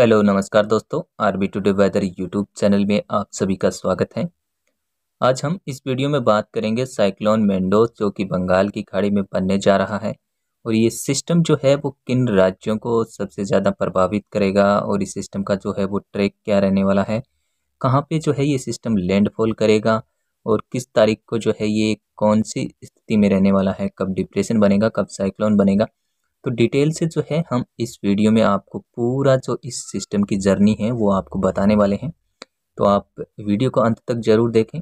hello नमस्कार दोस्तों RB day weather YouTube channel में आप सभी का स्वागत है आज हम इस वीडियो में बात करेंगे साइक्लोन मेंडोज जो कि बंगाल की खाड़ी में बनने जा रहा है और ये सिस्टम जो है वो किन राज्यों को सबसे ज़्यादा प्रभावित करेगा और इस सिस्टम का जो है वो ट्रैक क्या रहने वाला है कहाँ पर जो है ये सिस्टम लैंडफॉल करेगा और किस तारीख को जो है ये कौन सी स्थिति में रहने वाला है कब डिप्रेशन बनेगा कब साइक्लोन बनेगा तो डिटेल से जो है हम इस वीडियो में आपको पूरा जो इस सिस्टम की जर्नी है वो आपको बताने वाले हैं तो आप वीडियो को अंत तक ज़रूर देखें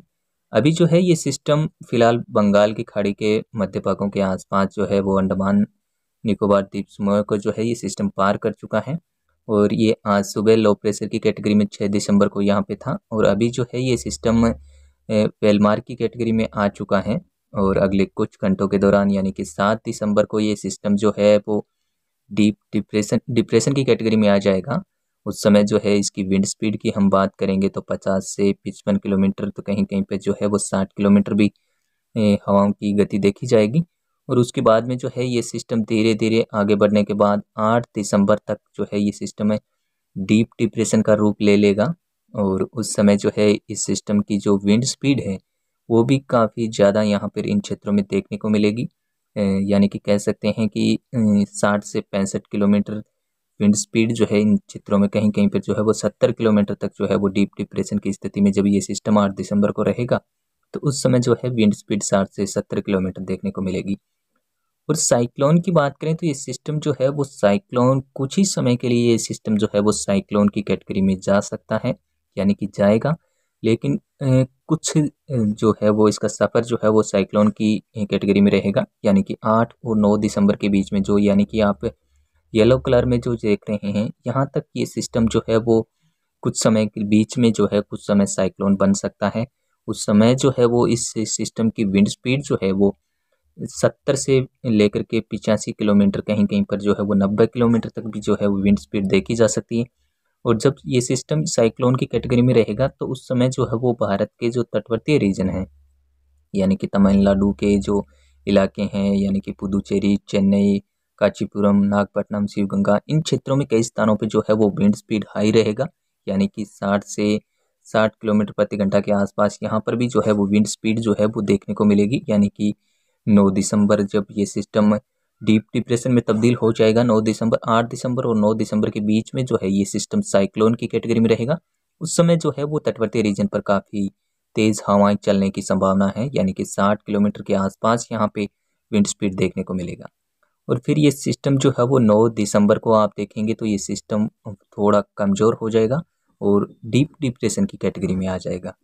अभी जो है ये सिस्टम फ़िलहाल बंगाल की खाड़ी के मध्य भागों के आसपास जो है वो अंडमान निकोबार द्वीप समूह को जो है ये सिस्टम पार कर चुका है और ये आज सुबह लो प्रेशर की कैटेगरी में छः दिसंबर को यहाँ पे था और अभी जो है ये सिस्टम वेलमार्क की कैटेगरी में आ चुका है और अगले कुछ घंटों के दौरान यानी कि सात दिसंबर को ये सिस्टम जो है वो डीप डिप्रेशन डिप्रेशन की कैटेगरी में आ जाएगा उस समय जो है इसकी विंड स्पीड की हम बात करेंगे तो पचास से पचपन किलोमीटर तो कहीं कहीं पे जो है वो साठ किलोमीटर भी हवाओं की गति देखी जाएगी और उसके बाद में जो है ये सिस्टम धीरे धीरे आगे बढ़ने के बाद आठ दिसंबर तक जो है ये सिस्टम है डीप डिप्रेशन का रूप ले लेगा और उस समय जो है इस सिस्टम की जो विंड स्पीड है वो भी काफ़ी ज़्यादा यहाँ पर इन क्षेत्रों में देखने को मिलेगी यानी कि कह सकते हैं कि साठ से पैंसठ किलोमीटर विंड स्पीड जो है इन क्षेत्रों में कहीं कहीं पर जो है वो सत्तर किलोमीटर तक जो है वो डीप डिप्रेशन की स्थिति में जब ये सिस्टम आठ दिसंबर को रहेगा तो उस समय जो है विंड स्पीड साठ से सत्तर किलोमीटर देखने को मिलेगी और साइक्लोन की बात करें तो ये सिस्टम जो है वो साइक्लोन कुछ ही समय के लिए ये सिस्टम जो है वो साइक्लोन की कैटेगरी में जा सकता है यानी कि जाएगा लेकिन कुछ जो है वो इसका सफ़र जो है वो साइक्लोन की कैटेगरी में रहेगा यानी कि आठ और नौ दिसंबर के बीच में जो यानी कि आप येलो कलर में जो देख रहे हैं यहाँ तक ये सिस्टम जो है वो कुछ समय के बीच में जो है कुछ समय साइक्लोन बन सकता है उस समय जो है वो इस सिस्टम की विंड स्पीड जो है वो सत्तर से लेकर के पिचासी किलोमीटर कहीं कहीं पर जो है वो नब्बे किलोमीटर तक भी जो है वो विंड स्पीड देखी जा सकती है और जब ये सिस्टम साइक्लोन की कैटेगरी में रहेगा तो उस समय जो है वो भारत के जो तटवर्तीय रीजन हैं यानी कि तमिलनाडु के जो इलाके हैं यानी कि पुदुचेरी चेन्नई कांचीपुरम नागपट्टनम शिवगंगा इन क्षेत्रों में कई स्थानों पर जो है वो विंड स्पीड हाई रहेगा यानी कि साठ से साठ किलोमीटर प्रति घंटा के आसपास यहाँ पर भी जो है वो विंड स्पीड जो है वो देखने को मिलेगी यानी कि नौ दिसंबर जब ये सिस्टम डीप डिप्रेशन में तब्दील हो जाएगा नौ दिसंबर आठ दिसंबर और नौ दिसंबर के बीच में जो है ये सिस्टम साइक्लोन की कैटेगरी में रहेगा उस समय जो है वो तटवर्ती रीजन पर काफ़ी तेज़ हवाएं चलने की संभावना है यानी कि साठ किलोमीटर के आसपास यहाँ पे विंड स्पीड देखने को मिलेगा और फिर ये सिस्टम जो है वो नौ दिसंबर को आप देखेंगे तो ये सिस्टम थोड़ा कमज़ोर हो जाएगा और डीप डिप्रेशन की कैटेगरी में आ जाएगा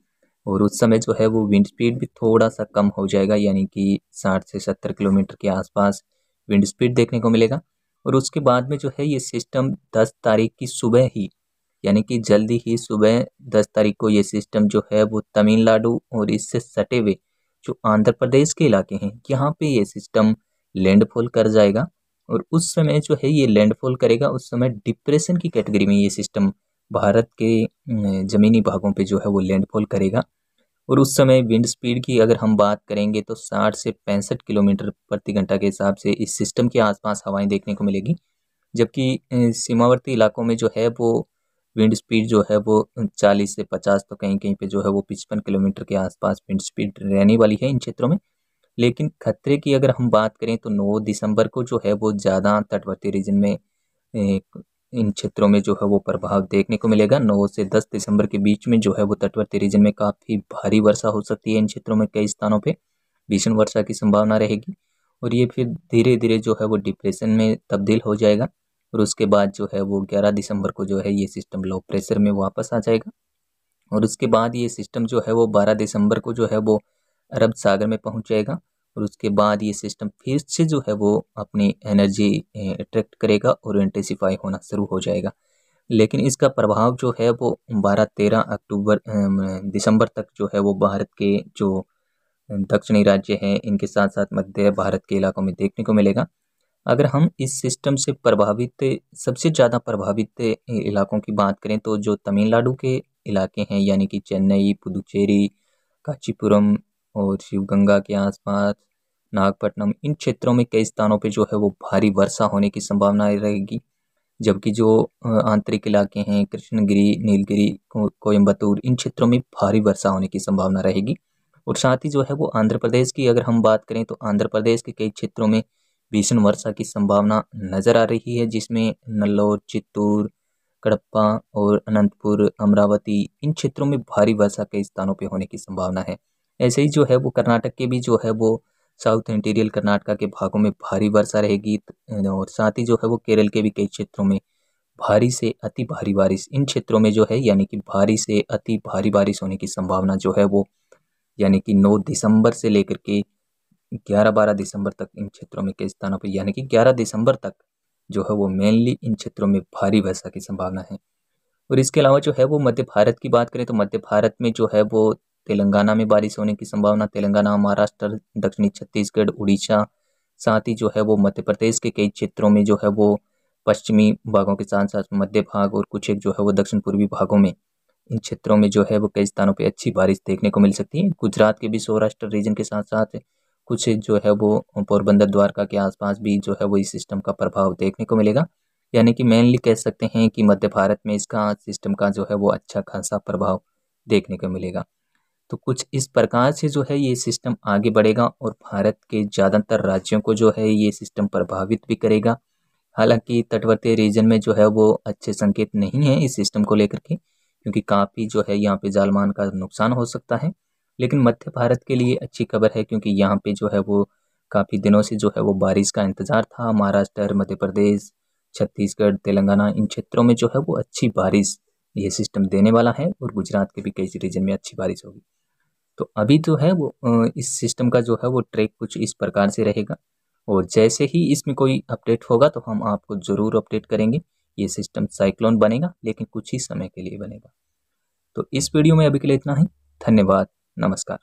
और उस समय जो है वो विंड स्पीड भी थोड़ा सा कम हो जाएगा यानी कि साठ से सत्तर किलोमीटर के आसपास विंड स्पीड देखने को मिलेगा और उसके बाद में जो है ये सिस्टम 10 तारीख की सुबह ही यानी कि जल्दी ही सुबह 10 तारीख को ये सिस्टम जो है वो तमिलनाडु और इससे सटे हुए जो आंध्र प्रदेश के इलाके हैं यहाँ पे ये सिस्टम लैंडफॉल कर जाएगा और उस समय जो है ये लैंडफॉल करेगा उस समय डिप्रेशन की कैटेगरी में ये सिस्टम भारत के ज़मीनी भागों पे जो है वो लैंडफॉल करेगा और उस समय विंड स्पीड की अगर हम बात करेंगे तो 60 से पैंसठ किलोमीटर प्रति घंटा के हिसाब से इस सिस्टम के आसपास हवाएं देखने को मिलेगी जबकि सीमावर्ती इलाकों में जो है वो विंड स्पीड जो है वो 40 से 50 तो कहीं कहीं पे जो है वो पचपन किलोमीटर के आसपास विंड स्पीड रहने वाली है इन क्षेत्रों में लेकिन खतरे की अगर हम बात करें तो नौ दिसंबर को जो है वो ज़्यादा तटवर्ती रीजन में इन क्षेत्रों में जो है वो प्रभाव देखने को मिलेगा 9 से 10 दिसंबर के बीच में जो है वो तटवर्ती रीजन में काफ़ी भारी वर्षा हो सकती है इन क्षेत्रों में कई स्थानों पर भीषण वर्षा की संभावना रहेगी और ये फिर धीरे धीरे जो है वो डिप्रेशन में तब्दील हो जाएगा और उसके बाद जो है वो 11 दिसंबर को जो है ये सिस्टम लो प्रेशर में वापस आ जाएगा और उसके बाद ये सिस्टम जो है वो 12 दिसंबर को जो है वो अरब सागर में पहुंच जाएगा और उसके बाद ये सिस्टम फिर से जो है वो अपनी एनर्जी अट्रैक्ट करेगा और इंटेंसीफाई होना शुरू हो जाएगा लेकिन इसका प्रभाव जो है वो बारह तेरह अक्टूबर दिसंबर तक जो है वो भारत के जो दक्षिणी राज्य हैं इनके साथ साथ मध्य भारत के इलाकों में देखने को मिलेगा अगर हम इस सिस्टम से प्रभावित सबसे ज़्यादा प्रभावित इलाकों की बात करें तो जो तमिलनाडु के इलाके हैं यानी कि चेन्नई पुदुचेरी कांचीपुरम और शिवगंगा के आसपास नागपट्टनम इन क्षेत्रों में कई स्थानों पे जो है वो भारी वर्षा होने की संभावना रहेगी जबकि जो आंतरिक इलाके हैं कृष्णगिरी नीलगिरी कोयम्बतूर इन क्षेत्रों में भारी वर्षा होने की संभावना रहेगी और साथ ही जो है वो आंध्र प्रदेश की अगर हम बात करें तो आंध्र प्रदेश के कई क्षेत्रों में भीषण वर्षा की संभावना नज़र आ रही है जिसमें नल्लोर चित्तूर कड़प्पा और अनंतपुर अमरावती इन क्षेत्रों में भारी वर्षा कई स्थानों पर होने की संभावना है ऐसे ही जो है वो कर्नाटक के भी जो है वो साउथ इंटीरियर कर्नाटका के भागों में भारी वर्षा रहेगी और साथ ही जो है वो केरल के भी कई क्षेत्रों में भारी से अति भारी बारिश इन क्षेत्रों में जो है यानी कि भारी से अति भारी बारिश होने की संभावना जो है वो यानी कि 9 दिसंबर से लेकर के 11-12 दिसंबर तक इन क्षेत्रों में कई स्थानों पर यानी कि 11 दिसंबर तक जो है वो मेनली इन क्षेत्रों में भारी वर्षा की संभावना है और इसके अलावा जो है वो मध्य भारत की बात करें तो मध्य भारत में जो है वो तेलंगाना में बारिश होने की संभावना तेलंगाना महाराष्ट्र दक्षिणी छत्तीसगढ़ उड़ीसा साथ ही जो है वो मध्य प्रदेश के कई क्षेत्रों में जो है वो पश्चिमी भागों के साथ साथ मध्य भाग और कुछ एक जो है वो दक्षिण पूर्वी भागों में इन क्षेत्रों में जो है वो कई स्थानों पर अच्छी बारिश देखने को मिल सकती है गुजरात के भी सौराष्ट्र रीजन के साथ साथ कुछ जो है वो पोरबंदर द्वारका के आसपास भी जो है वो इस सिस्टम का प्रभाव देखने को मिलेगा यानी कि मेनली कह सकते हैं कि मध्य भारत में इसका सिस्टम का जो है वो अच्छा खासा प्रभाव देखने को मिलेगा तो कुछ इस प्रकार से जो है ये सिस्टम आगे बढ़ेगा और भारत के ज़्यादातर राज्यों को जो है ये सिस्टम प्रभावित भी करेगा हालांकि तटवर्ती रीजन में जो है वो अच्छे संकेत नहीं है इस सिस्टम को लेकर के क्योंकि काफ़ी जो है यहाँ पे जालमान का नुकसान हो सकता है लेकिन मध्य भारत के लिए अच्छी खबर है क्योंकि यहाँ पे जो है वो काफ़ी दिनों से जो है वो बारिश का इंतज़ार था महाराष्ट्र मध्य प्रदेश छत्तीसगढ़ तेलंगाना इन क्षेत्रों में जो है वो अच्छी बारिश ये सिस्टम देने वाला है और गुजरात के भी कई रीजन में अच्छी बारिश होगी तो अभी जो तो है वो इस सिस्टम का जो है वो ट्रैक कुछ इस प्रकार से रहेगा और जैसे ही इसमें कोई अपडेट होगा तो हम आपको ज़रूर अपडेट करेंगे ये सिस्टम साइक्लोन बनेगा लेकिन कुछ ही समय के लिए बनेगा तो इस वीडियो में अभी के लिए इतना ही धन्यवाद नमस्कार